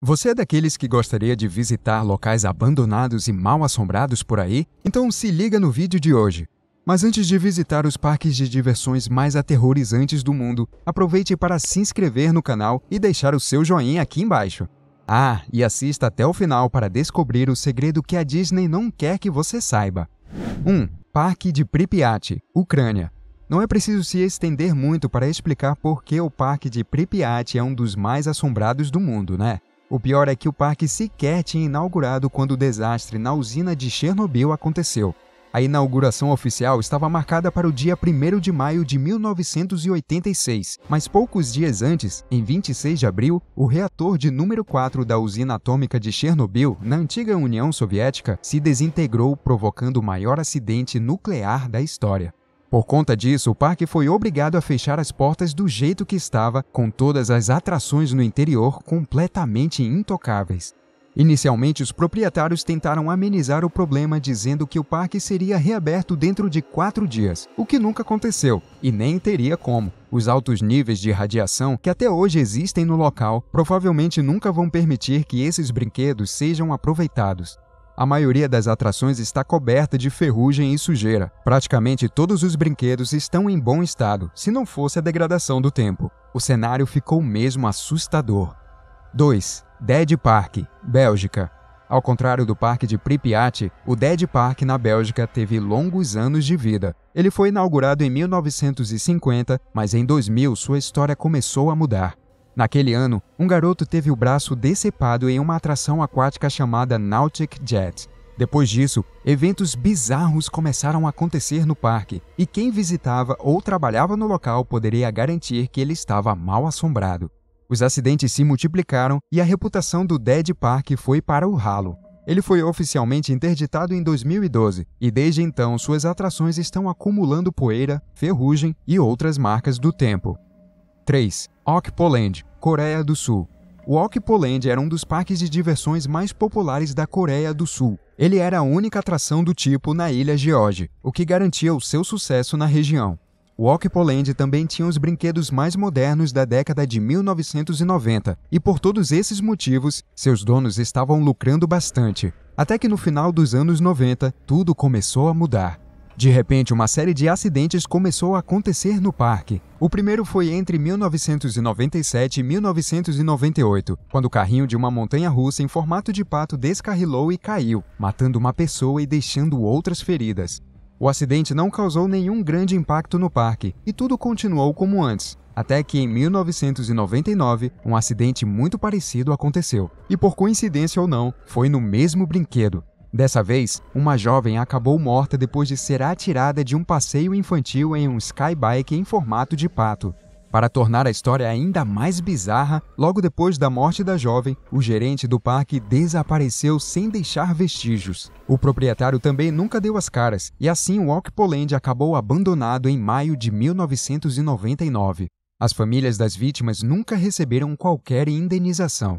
Você é daqueles que gostaria de visitar locais abandonados e mal assombrados por aí? Então se liga no vídeo de hoje. Mas antes de visitar os parques de diversões mais aterrorizantes do mundo, aproveite para se inscrever no canal e deixar o seu joinha aqui embaixo. Ah, e assista até o final para descobrir o segredo que a Disney não quer que você saiba. 1. Parque de Pripyat, Ucrânia. Não é preciso se estender muito para explicar por que o Parque de Pripyat é um dos mais assombrados do mundo, né? O pior é que o parque sequer tinha inaugurado quando o desastre na usina de Chernobyl aconteceu. A inauguração oficial estava marcada para o dia 1 de maio de 1986, mas poucos dias antes, em 26 de abril, o reator de número 4 da usina atômica de Chernobyl, na antiga União Soviética, se desintegrou, provocando o maior acidente nuclear da história. Por conta disso, o parque foi obrigado a fechar as portas do jeito que estava, com todas as atrações no interior completamente intocáveis. Inicialmente, os proprietários tentaram amenizar o problema dizendo que o parque seria reaberto dentro de quatro dias, o que nunca aconteceu e nem teria como. Os altos níveis de radiação que até hoje existem no local provavelmente nunca vão permitir que esses brinquedos sejam aproveitados a maioria das atrações está coberta de ferrugem e sujeira. Praticamente todos os brinquedos estão em bom estado, se não fosse a degradação do tempo. O cenário ficou mesmo assustador. 2. Dead Park, Bélgica. Ao contrário do Parque de Pripyat, o Dead Park na Bélgica teve longos anos de vida. Ele foi inaugurado em 1950, mas em 2000 sua história começou a mudar. Naquele ano, um garoto teve o braço decepado em uma atração aquática chamada Nautic Jet. Depois disso, eventos bizarros começaram a acontecer no parque, e quem visitava ou trabalhava no local poderia garantir que ele estava mal assombrado. Os acidentes se multiplicaram e a reputação do Dead Park foi para o ralo. Ele foi oficialmente interditado em 2012 e desde então suas atrações estão acumulando poeira, ferrugem e outras marcas do tempo. 3. Okpoland, Coreia do Sul. O Okpoland era um dos parques de diversões mais populares da Coreia do Sul. Ele era a única atração do tipo na ilha George, o que garantia o seu sucesso na região. O Okpoland também tinha os brinquedos mais modernos da década de 1990, e por todos esses motivos, seus donos estavam lucrando bastante. Até que no final dos anos 90, tudo começou a mudar. De repente, uma série de acidentes começou a acontecer no parque. O primeiro foi entre 1997 e 1998, quando o carrinho de uma montanha russa em formato de pato descarrilou e caiu, matando uma pessoa e deixando outras feridas. O acidente não causou nenhum grande impacto no parque e tudo continuou como antes, até que em 1999 um acidente muito parecido aconteceu. E por coincidência ou não, foi no mesmo brinquedo. Dessa vez, uma jovem acabou morta depois de ser atirada de um passeio infantil em um skybike em formato de pato. Para tornar a história ainda mais bizarra, logo depois da morte da jovem, o gerente do parque desapareceu sem deixar vestígios. O proprietário também nunca deu as caras, e assim o Ockpoland acabou abandonado em maio de 1999. As famílias das vítimas nunca receberam qualquer indenização.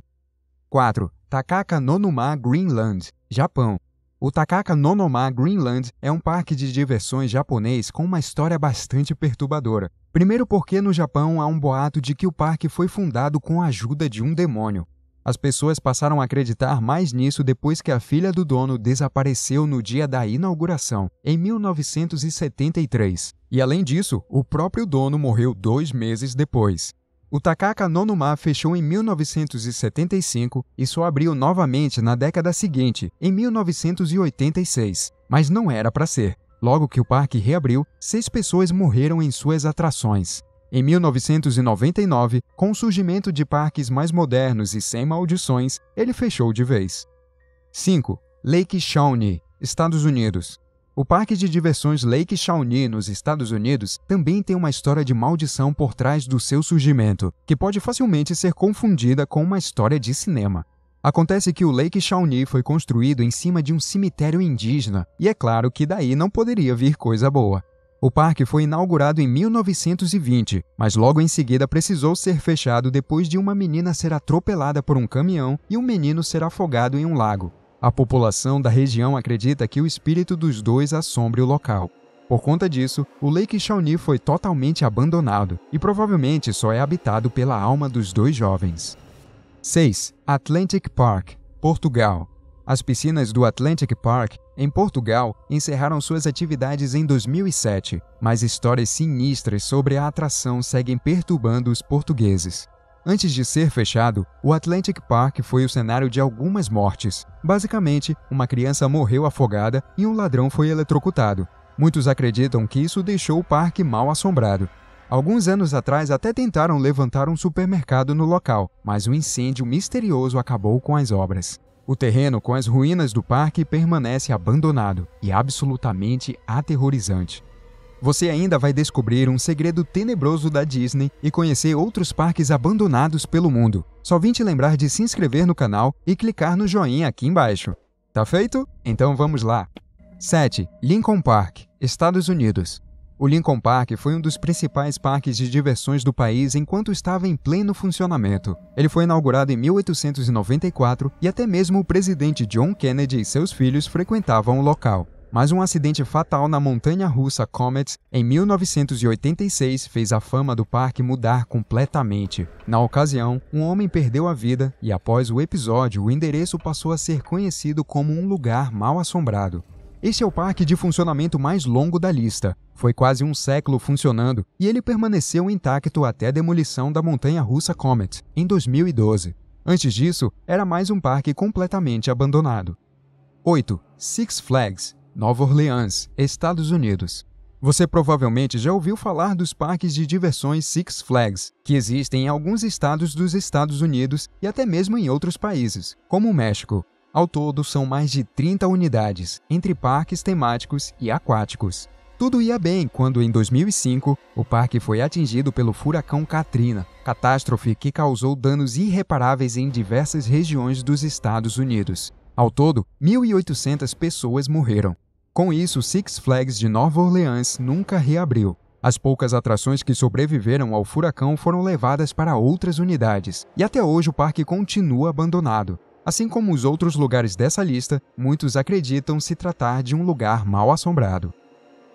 4. Takaka Nonuma Greenland Japão. O Takaka Nonoma Greenland é um parque de diversões japonês com uma história bastante perturbadora. Primeiro porque no Japão há um boato de que o parque foi fundado com a ajuda de um demônio. As pessoas passaram a acreditar mais nisso depois que a filha do dono desapareceu no dia da inauguração, em 1973. E além disso, o próprio dono morreu dois meses depois. O Takaka Nonuma fechou em 1975 e só abriu novamente na década seguinte, em 1986, mas não era para ser. Logo que o parque reabriu, seis pessoas morreram em suas atrações. Em 1999, com o surgimento de parques mais modernos e sem maldições, ele fechou de vez. 5. Lake Shawnee, Estados Unidos. O parque de diversões Lake Shawnee, nos Estados Unidos, também tem uma história de maldição por trás do seu surgimento, que pode facilmente ser confundida com uma história de cinema. Acontece que o Lake Shawnee foi construído em cima de um cemitério indígena, e é claro que daí não poderia vir coisa boa. O parque foi inaugurado em 1920, mas logo em seguida precisou ser fechado depois de uma menina ser atropelada por um caminhão e um menino ser afogado em um lago. A população da região acredita que o espírito dos dois assombre o local. Por conta disso, o Lake Shawnee foi totalmente abandonado e provavelmente só é habitado pela alma dos dois jovens. 6. Atlantic Park, Portugal. As piscinas do Atlantic Park, em Portugal, encerraram suas atividades em 2007, mas histórias sinistras sobre a atração seguem perturbando os portugueses. Antes de ser fechado, o Atlantic Park foi o cenário de algumas mortes. Basicamente, uma criança morreu afogada e um ladrão foi eletrocutado. Muitos acreditam que isso deixou o parque mal assombrado. Alguns anos atrás até tentaram levantar um supermercado no local, mas um incêndio misterioso acabou com as obras. O terreno com as ruínas do parque permanece abandonado e absolutamente aterrorizante. Você ainda vai descobrir um segredo tenebroso da Disney e conhecer outros parques abandonados pelo mundo. Só vim te lembrar de se inscrever no canal e clicar no joinha aqui embaixo. Tá feito? Então vamos lá. 7. Lincoln Park, Estados Unidos. O Lincoln Park foi um dos principais parques de diversões do país enquanto estava em pleno funcionamento. Ele foi inaugurado em 1894 e até mesmo o presidente John Kennedy e seus filhos frequentavam o local mas um acidente fatal na montanha russa Comet em 1986 fez a fama do parque mudar completamente. Na ocasião, um homem perdeu a vida e, após o episódio, o endereço passou a ser conhecido como um lugar mal assombrado. Este é o parque de funcionamento mais longo da lista. Foi quase um século funcionando e ele permaneceu intacto até a demolição da montanha russa Comet, em 2012. Antes disso, era mais um parque completamente abandonado. 8. Six Flags Nova Orleans, Estados Unidos. Você provavelmente já ouviu falar dos parques de diversões Six Flags, que existem em alguns estados dos Estados Unidos e até mesmo em outros países, como o México. Ao todo, são mais de 30 unidades, entre parques temáticos e aquáticos. Tudo ia bem quando, em 2005, o parque foi atingido pelo furacão Katrina, catástrofe que causou danos irreparáveis em diversas regiões dos Estados Unidos. Ao todo, 1.800 pessoas morreram. Com isso, Six Flags de Nova Orleans nunca reabriu. As poucas atrações que sobreviveram ao furacão foram levadas para outras unidades, e até hoje o parque continua abandonado. Assim como os outros lugares dessa lista, muitos acreditam se tratar de um lugar mal assombrado.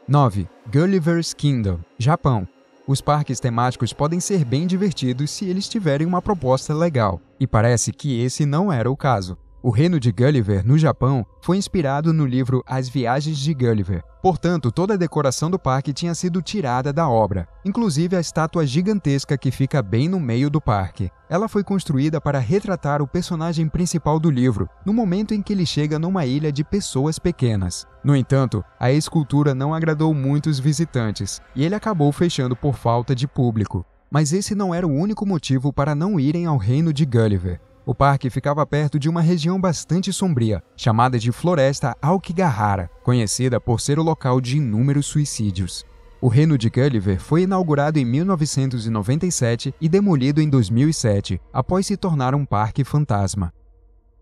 9. Gulliver's Kingdom, Japão. Os parques temáticos podem ser bem divertidos se eles tiverem uma proposta legal, e parece que esse não era o caso. O Reino de Gulliver, no Japão, foi inspirado no livro As Viagens de Gulliver. Portanto, toda a decoração do parque tinha sido tirada da obra, inclusive a estátua gigantesca que fica bem no meio do parque. Ela foi construída para retratar o personagem principal do livro, no momento em que ele chega numa ilha de pessoas pequenas. No entanto, a escultura não agradou muitos visitantes, e ele acabou fechando por falta de público. Mas esse não era o único motivo para não irem ao reino de Gulliver. O parque ficava perto de uma região bastante sombria, chamada de Floresta Alkigahara, conhecida por ser o local de inúmeros suicídios. O Reino de Gulliver foi inaugurado em 1997 e demolido em 2007, após se tornar um parque fantasma.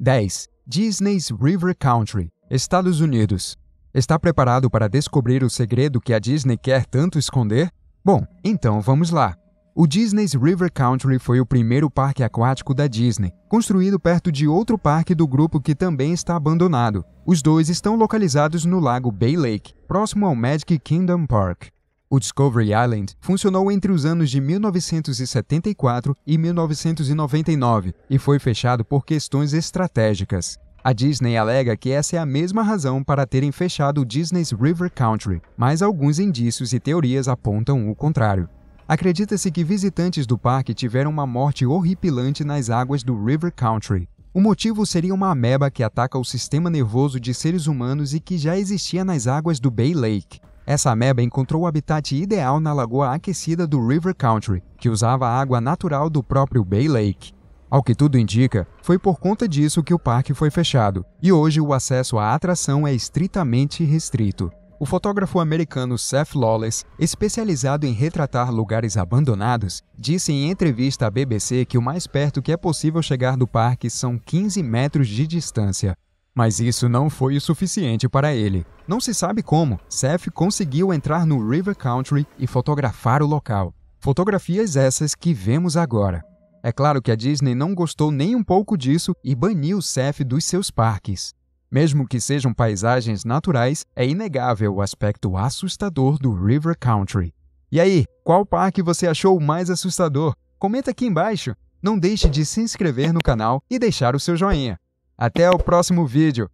10. Disney's River Country, Estados Unidos. Está preparado para descobrir o segredo que a Disney quer tanto esconder? Bom, então vamos lá. O Disney's River Country foi o primeiro parque aquático da Disney, construído perto de outro parque do grupo que também está abandonado. Os dois estão localizados no lago Bay Lake, próximo ao Magic Kingdom Park. O Discovery Island funcionou entre os anos de 1974 e 1999 e foi fechado por questões estratégicas. A Disney alega que essa é a mesma razão para terem fechado o Disney's River Country, mas alguns indícios e teorias apontam o contrário. Acredita-se que visitantes do parque tiveram uma morte horripilante nas águas do River Country. O motivo seria uma ameba que ataca o sistema nervoso de seres humanos e que já existia nas águas do Bay Lake. Essa ameba encontrou o habitat ideal na lagoa aquecida do River Country, que usava a água natural do próprio Bay Lake. Ao que tudo indica, foi por conta disso que o parque foi fechado, e hoje o acesso à atração é estritamente restrito. O fotógrafo americano Seth Lawless, especializado em retratar lugares abandonados, disse em entrevista à BBC que o mais perto que é possível chegar do parque são 15 metros de distância. Mas isso não foi o suficiente para ele. Não se sabe como, Seth conseguiu entrar no River Country e fotografar o local. Fotografias essas que vemos agora. É claro que a Disney não gostou nem um pouco disso e baniu Seth dos seus parques. Mesmo que sejam paisagens naturais, é inegável o aspecto assustador do River Country. E aí, qual parque você achou mais assustador? Comenta aqui embaixo. Não deixe de se inscrever no canal e deixar o seu joinha. Até o próximo vídeo.